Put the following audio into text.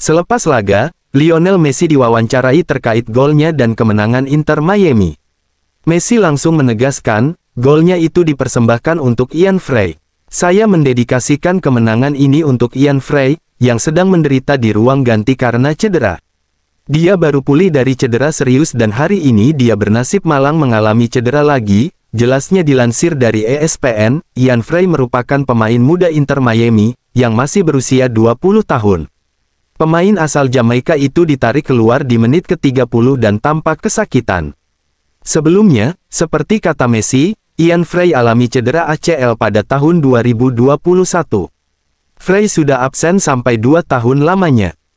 Selepas laga, Lionel Messi diwawancarai terkait golnya dan kemenangan Inter Miami. Messi langsung menegaskan, golnya itu dipersembahkan untuk Ian Frey. Saya mendedikasikan kemenangan ini untuk Ian Frey, yang sedang menderita di ruang ganti karena cedera. Dia baru pulih dari cedera serius dan hari ini dia bernasib malang mengalami cedera lagi, jelasnya dilansir dari ESPN, Ian Frey merupakan pemain muda Inter Miami, yang masih berusia 20 tahun. Pemain asal Jamaika itu ditarik keluar di menit ke-30 dan tampak kesakitan. Sebelumnya, seperti kata Messi, Ian Frey alami cedera ACL pada tahun 2021. Frey sudah absen sampai dua tahun lamanya.